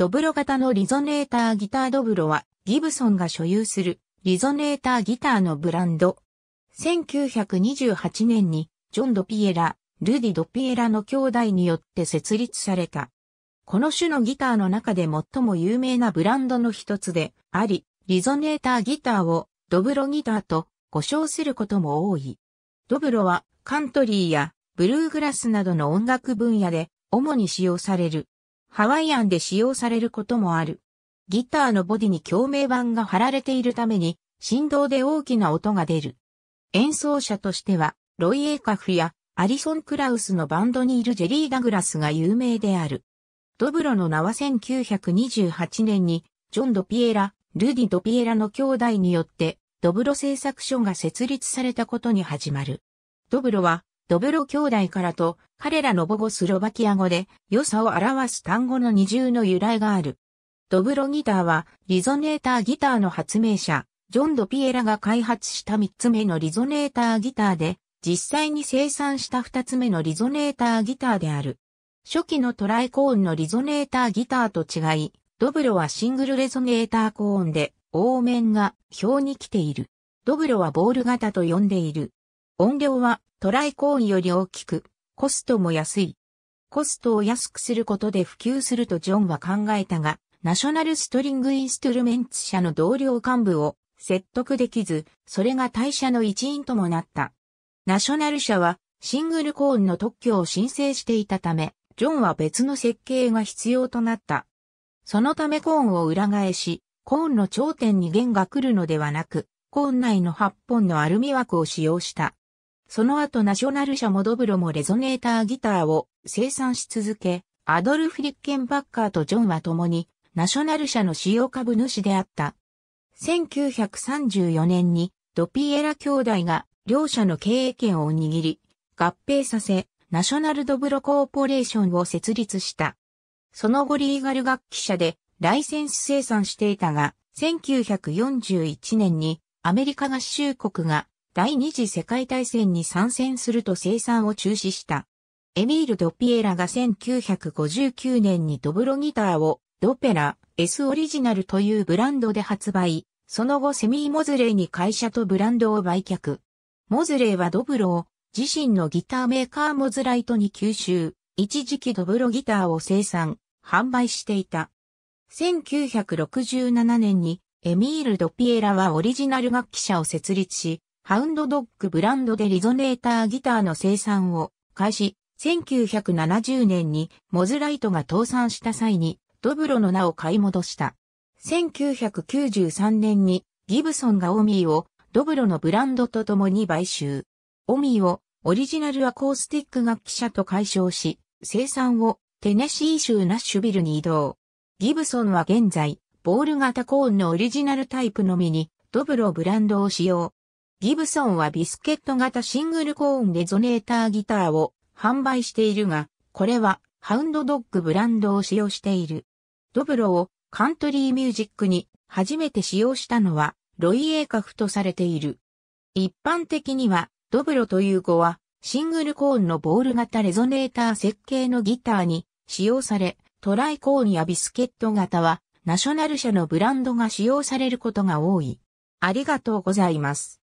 ドブロ型のリゾネーターギタードブロは、ギブソンが所有するリゾネーターギターのブランド。1928年に、ジョン・ドピエラ、ルディ・ドピエラの兄弟によって設立された。この種のギターの中で最も有名なブランドの一つであり、リゾネーターギターをドブロギターと呼称することも多い。ドブロはカントリーやブルーグラスなどの音楽分野で主に使用されるハワイアンで使用されることもある。ギターのボディに共鳴板が貼られているために、振動で大きな音が出る。演奏者としては、ロイ・エイカフやアリソン・クラウスのバンドにいるジェリー・ダグラスが有名である。ドブロの名は1928年に、ジョン・ドピエラ、ルディ・ドピエラの兄弟によって、ドブロ製作所が設立されたことに始まる。ドブロは、ドブロ兄弟からと、彼らの母語スロバキア語で良さを表す単語の二重の由来がある。ドブロギターは、リゾネーターギターの発明者、ジョン・ドピエラが開発した三つ目のリゾネーターギターで、実際に生産した二つ目のリゾネーターギターである。初期のトライコーンのリゾネーターギターと違い、ドブロはシングルレゾネーターコーンで、凹面が表に来ている。ドブロはボール型と呼んでいる。音量はトライコーンより大きく、コストも安い。コストを安くすることで普及するとジョンは考えたが、ナショナルストリングインストゥルメンツ社の同僚幹部を説得できず、それが退社の一因ともなった。ナショナル社はシングルコーンの特許を申請していたため、ジョンは別の設計が必要となった。そのためコーンを裏返し、コーンの頂点に弦が来るのではなく、コーン内の8本のアルミ枠を使用した。その後ナショナル社モドブロもレゾネーターギターを生産し続け、アドルフ・リッケンバッカーとジョンは共にナショナル社の使用株主であった。1934年にドピエラ兄弟が両社の経営権を握り、合併させ、ナショナルドブロコーポレーションを設立した。その後リーガル楽器社でライセンス生産していたが、1941年にアメリカ合衆国が第二次世界大戦に参戦すると生産を中止した。エミール・ドピエラが1959年にドブロギターをドペラ S オリジナルというブランドで発売。その後セミー・モズレーに会社とブランドを売却。モズレーはドブロを自身のギターメーカーモズライトに吸収。一時期ドブロギターを生産、販売していた。1967年にエミール・ドピエラはオリジナル楽器社を設立し、ハウンドドッグブランドでリゾネーターギターの生産を開始、1970年にモズライトが倒産した際にドブロの名を買い戻した。1993年にギブソンがオミーをドブロのブランドと共に買収。オミーをオリジナルアコースティック楽器社と解消し、生産をテネシー州ナッシュビルに移動。ギブソンは現在、ボール型コーンのオリジナルタイプのみにドブロブランドを使用。ギブソンはビスケット型シングルコーンレゾネーターギターを販売しているが、これはハウンドドッグブランドを使用している。ドブロをカントリーミュージックに初めて使用したのはロイ・エーカフとされている。一般的にはドブロという語はシングルコーンのボール型レゾネーター設計のギターに使用され、トライコーンやビスケット型はナショナル社のブランドが使用されることが多い。ありがとうございます。